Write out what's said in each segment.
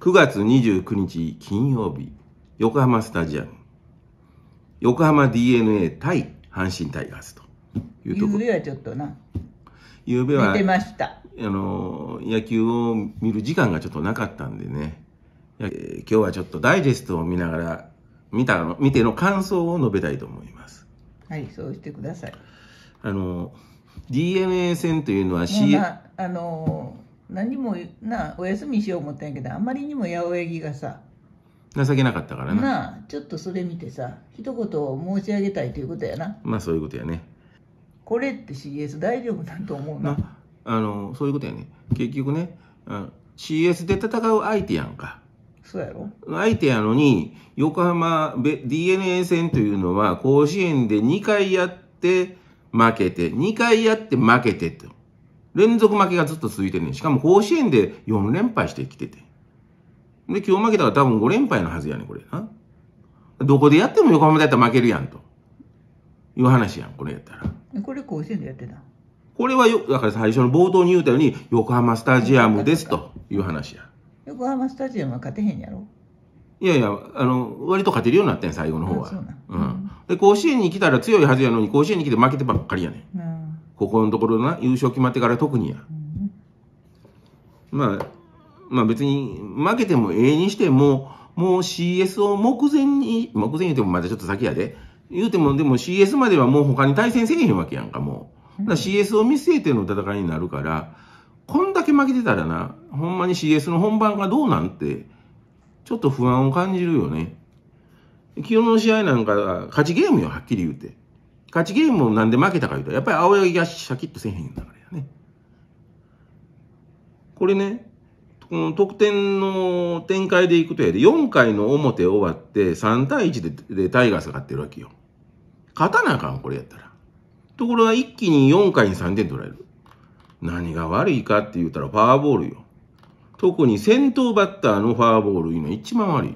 9月29日金曜日、横浜スタジアム、横浜 DNA 対阪神タイガースというところ。ゆうはちょっとな。ゆうべは、あの、野球を見る時間がちょっとなかったんでね、えー、今日はちょっとダイジェストを見ながら、見たの、見ての感想を述べたいと思います。はい、そうしてください。あの、DNA 戦というのは C、まあ、あのー何もなお休みしよう思ったんやけどあまりにも八百屋木がさ情けなかったからななあちょっとそれ見てさ一言申し上げたいということやなまあそういうことやねこれって CS 大丈夫だと思うな、あ、のそういうことやね結局ね CS で戦う相手やんかそうやろ相手やのに横浜 d n a 戦というのは甲子園で2回やって負けて2回やって負けてと連続負けがずっと続いてるねしかも甲子園で4連敗してきてて。で、今日負けたら多分5連敗のはずやねこれな。どこでやっても横浜だったら負けるやんと。いう話やん、これやったら。これ甲子園でやってたこれはよ、だから最初の冒頭に言うたように、横浜スタジアムですという話や。横浜スタジアムは勝てへんやろいやいや、あの、割と勝てるようになったん最後の方は。うん。で、甲子園に来たら強いはずやのに、甲子園に来て負けてばっかりやねん。ここのところな、優勝決まってから特にや。まあ、まあ別に、負けてもええにしても、もう CS を目前に、目前言うてもまだちょっと先やで。言うても、でも CS まではもう他に対戦せえへんわけやんか、もう。だ CS を見据えての戦いになるから、こんだけ負けてたらな、ほんまに CS の本番がどうなんて、ちょっと不安を感じるよね。昨日の試合なんか、勝ちゲームよ、はっきり言うて。勝ちゲームもなんで負けたか言うと、やっぱり青柳がシャキッとせへんだからやね。これね、この得点の展開でいくとやで、4回の表終わって3対1ででタイガースが勝ってるわけよ。勝たなあかん、これやったら。ところが一気に4回に3点取られる。何が悪いかって言ったらファーボールよ。特に先頭バッターのファーボールいうのは一番悪い。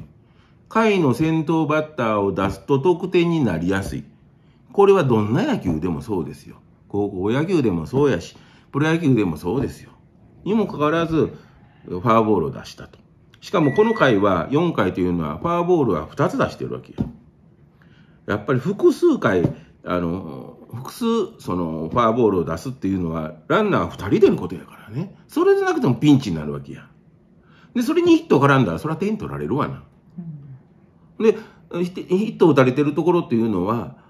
下位の先頭バッターを出すと得点になりやすい。これはどんな野球でもそうですよ。高校野球でもそうやし、プロ野球でもそうですよ。にもかかわらず、ファーボールを出したと。しかもこの回は、4回というのは、ファーボールは2つ出してるわけよ。やっぱり複数回、あの、複数、その、ファーボールを出すっていうのは、ランナー2人出ることやからね。それでなくてもピンチになるわけや。で、それにヒット絡んだら、それは点取られるわな。で、ヒット打たれてるところっていうのは、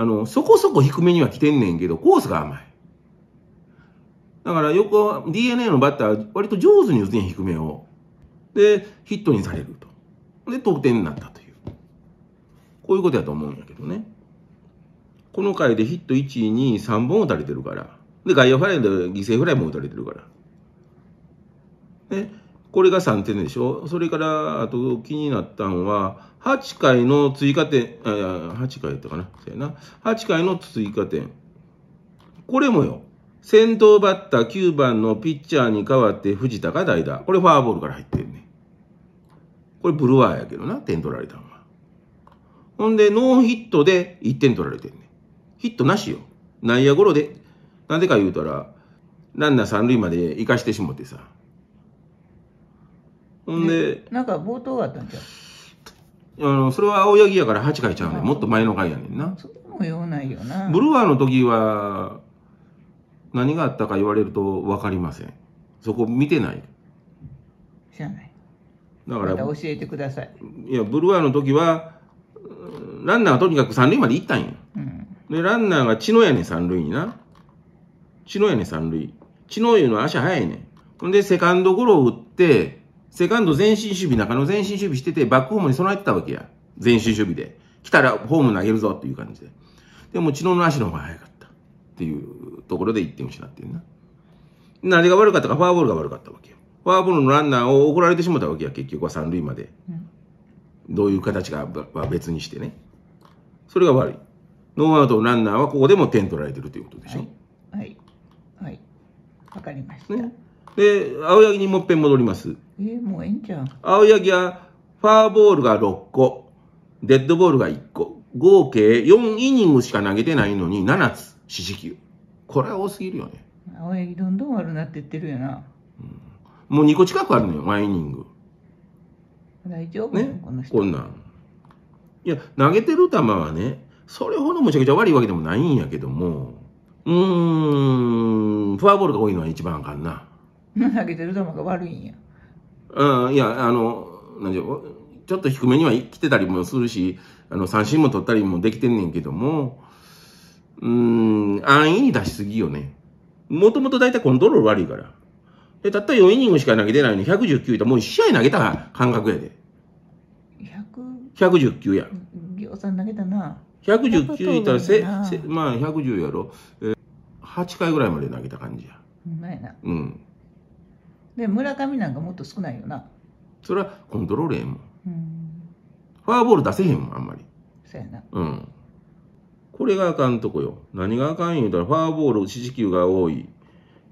あの、そこそこ低めには来てんねんけど、コースが甘い。だから横、DNA のバッター、割と上手に打つねん、低めを。で、ヒットにされると。で、得点になったという。こういうことやと思うんやけどね。この回でヒット1、2、3本打たれてるから。で、外野フライで犠牲フライも打たれてるから。ね。これが3点でしょ。それから、あと気になったんは、8回の追加点、あ8回やったかな。そうやな。8回の追加点。これもよ。先頭バッター9番のピッチャーに代わって藤田が代打。これファーボールから入ってんね。これブルワーやけどな、点取られたんは。ほんで、ノーヒットで1点取られてんね。ヒットなしよ。内野ゴロで。なんでか言うたら、ランナー三塁まで行かしてしもってさ。ほんで、なんか冒頭があったんちゃうあの、それは青柳やから8回ちゃうねん。もっと前の回やねんな。それも言わないよな。ブルワーの時は、何があったか言われると分かりません。そこ見てない。知らない。だから、ま、教えてください。いや、ブルワーの時は、ランナーはとにかく三塁まで行ったんや。うん、で、ランナーが血のやね三塁にな。血のやね三塁。血のいうのは足早いねん。ほんで、セカンドゴロを打って、セカンド前進守備、中野前進守備してて、バックホームに備えてたわけや。前進守備で。来たらホーム投げるぞっていう感じで。でも、知能の足の方が速かった。っていうところで1点失ってるな。何が悪かったか、フォアボールが悪かったわけよ。フォアボールのランナーを怒られてしまったわけや、結局は三塁まで。うん、どういう形かは別にしてね。それが悪い。ノーアウトのランナーはここでも点取られてるということでしょ。はい。はい。わ、はい、かりました。ねで、青柳にもっぺん戻ります。えー、もうええんちゃう青柳は、ファーボールが6個、デッドボールが1個、合計4イニングしか投げてないのに7つ、四死球。これは多すぎるよね。青柳どんどん悪なってってるよな。うん、もう2個近くあるのよ、マイニング。大丈夫ね、この人。こんなん。いや、投げてる球はね、それほどむちゃくちゃ悪いわけでもないんやけども、うーん、フォアボールが多いのは一番あかんな。投げてる球が悪いんや。うん、いや、あの、何でしょう。ちょっと低めには来てたりもするし、あの、三振も取ったりもできてんねんけども、うん、安易に出しすぎよね。もともと大体コントロール悪いから。で、たった4イニングしか投げてないのに119いたもう1試合投げた感覚やで。119や。ぎょうさん投げたな。119いたらせ、せまあ110やろ、え8回ぐらいまで投げた感じや。うまいな。うん。で村上なんかもっと少ないよなそれはコントロールええもん、うん、フォアボール出せへんもんあんまりそうやなうんこれがあかんとこよ何があかん言うたらフォアボール四死球が多い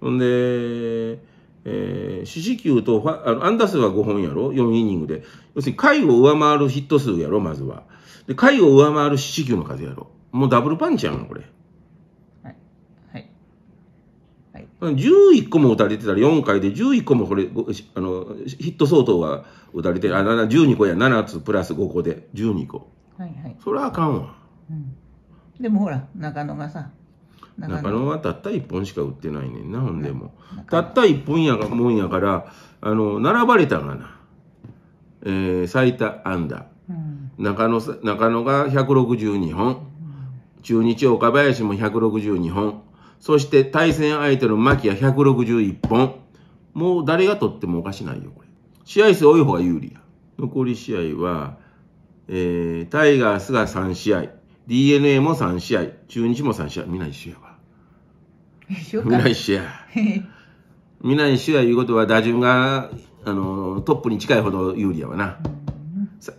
ほんでえ四死球とファあの安打数は5本やろ、4イニングで。要するに回を上回るヒット数やろ、まずは。で、回を上回る四死球の数やろ。もうダブルパンチやん、これ。11個も打たれてたら4回で11個もこれあのヒット相当は打たれてあ12個や7つプラス5個で12個、はいはい、それはあかんわ、うん、でもほら中野がさ中野はたった1本しか打ってないねんなほんでも、たった1本やもんやからあの並ばれたがな、えー、最多安打、うん、中野中野が162本、中日岡林も162本そして対戦相手のマキア161本。もう誰が取ってもおかしないよ、これ。試合数多い方が有利や。残り試合は、えー、タイガースが3試合、DNA も3試合、中日も3試合、見ない試合は。見ない試合。見ない試合いうことは打順が、あの、トップに近いほど有利やわな。うん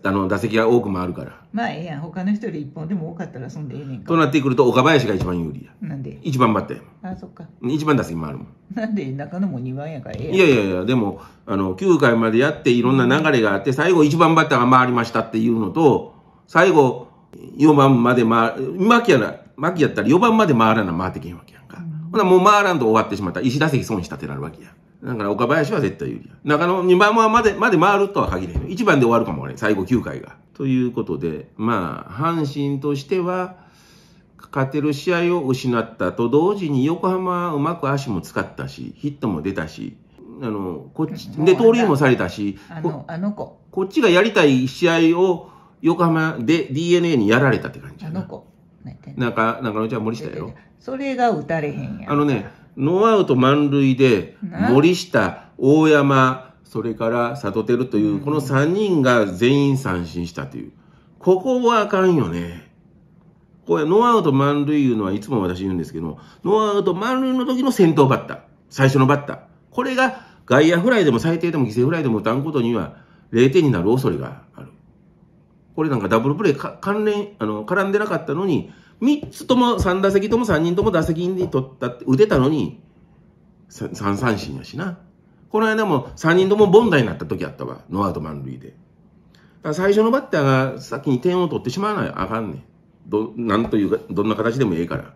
あの打席が多くもあるからまあええやん他の人より1本でも多かったらそんでええねんかとなってくると岡林が一番有利やなんで一番バッターやあそっか一番打席もあるもんなんで中野も2番やからええやんいやいやいやでもあの9回までやっていろんな流れがあって最後1番バッターが回りましたっていうのと最後4番まで回る牧やら牧やったら4番まで回らな回ってけんわけやんか、うん、ほなもう回らんと終わってしまった石打席損したってなるわけやんだから岡林は絶対有利や。中野2番はまで、まで回るとは限らへん。1番で終わるかもね、最後9回が。ということで、まあ、阪神としては、勝てる試合を失ったと同時に横浜はうまく足も使ったし、ヒットも出たし、あの、こっち、で、盗塁もされたし、あの、あの子。こっちがやりたい試合を横浜で DNA にやられたって感じ。あの子。中、中野ちゃん森下やろ。それが打たれへんやん。あのね、ノーアウト満塁で、森下、大山、それから里輝という、この3人が全員三振したという。ここはあかんよね。これ、ノーアウト満塁いうのはいつも私言うんですけど、ノーアウト満塁の時の先頭バッター、最初のバッター。これが外野フライでも最低でも犠牲フライでも打たんことには0点になる恐れがある。これなんかダブルプレー関連、あの、絡んでなかったのに、3つとも、3打席とも3人とも打席に取ったって、打てたのに、3三振やしな。この間も3人とも凡打になった時あったわ。ノーアウト満塁で。最初のバッターが先に点を取ってしまわないあかんねん。ど、なんというか、どんな形でもええから。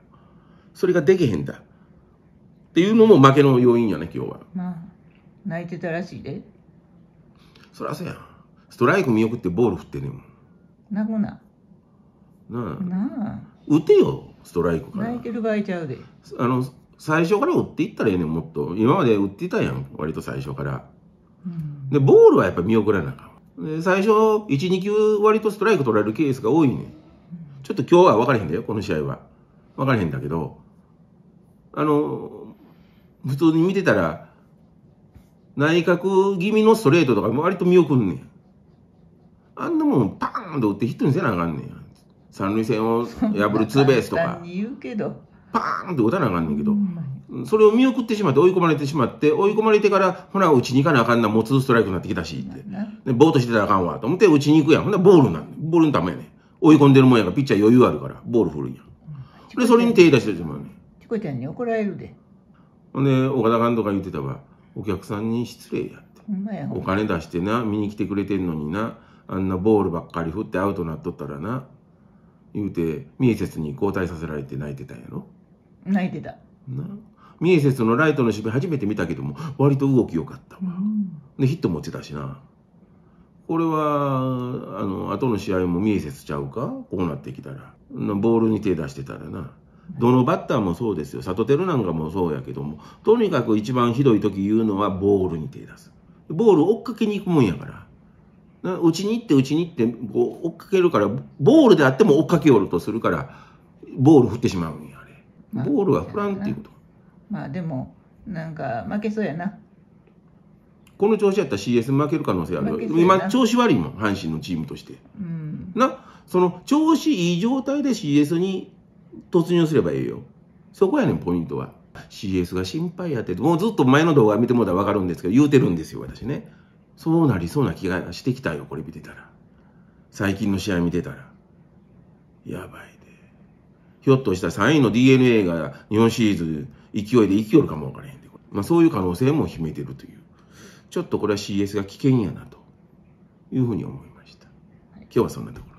それができへんだ。っていうのも負けの要因やね、今日は。まあ、泣いてたらしいで。そらそうやん。ストライク見送ってボール振ってねんもん。なごな。なあ。なあ。打てよストライクから泣いてる場合ちゃうであの最初から打っていったらええねんもっと今まで打ってたやん割と最初から、うん、でボールはやっぱ見送らなあかんで最初12球割とストライク取られるケースが多いねん、うん、ちょっと今日は分からへんだよこの試合は分からへんだけどあの普通に見てたら内角気味のストレートとか割と見送んねんあんなもんパーンと打ってヒットにせなあかんねん三塁線を破るツーベースとか。言うけど。パーンって打たなあかんねんけど。それを見送ってしまって追い込まれてしまって追い込まれてからほな打ちに行かなあかんなもうツーストライクになってきたしってでボーっとしてたらあかんわと思って打ちに行くやんほんなボールなんボールのためやね追い込んでるもんやからピッチャー余裕あるからボール振るんやでそれに手出してしまうねチコちゃんに怒られるでほんで岡田監督が言ってたわお客さんに失礼やってお金出してな見に来てくれてんのになあんなボールばっかり振ってアウトなっとったらな言うて三せつに交代させられて泣いてたんやろ泣いてたな三せつのライトの守備初めて見たけども割と動き良かったわ、うん、でヒット持ってたしなこれはあの後の試合も三せつちゃうかこうなってきたらボールに手出してたらなどのバッターもそうですよ里ルなんかもそうやけどもとにかく一番ひどい時言うのはボールに手出すボール追っかけに行くもんやからうちに行ってうちに行ってこう追っかけるからボールであっても追っかけよるとするからボール振ってしまうんやあれ、ボールは振らんっていうことまあでもなんか負けそうやなこの調子やったら CS 負ける可能性ある今調子悪いもん阪神のチームとして、うん、なその調子いい状態で CS に突入すればいいよそこやねんポイントは CS が心配やってもうずっと前の動画見てもらったら分かるんですけど言うてるんですよ私ねそうなりそうな気がしてきたよ、これ見てたら。最近の試合見てたら。やばいで。ひょっとしたら3位の DNA が日本シリーズ勢いで生きよるかもわからへんで。まあそういう可能性も秘めてるという。ちょっとこれは CS が危険やなというふうに思いました。今日はそんなところ。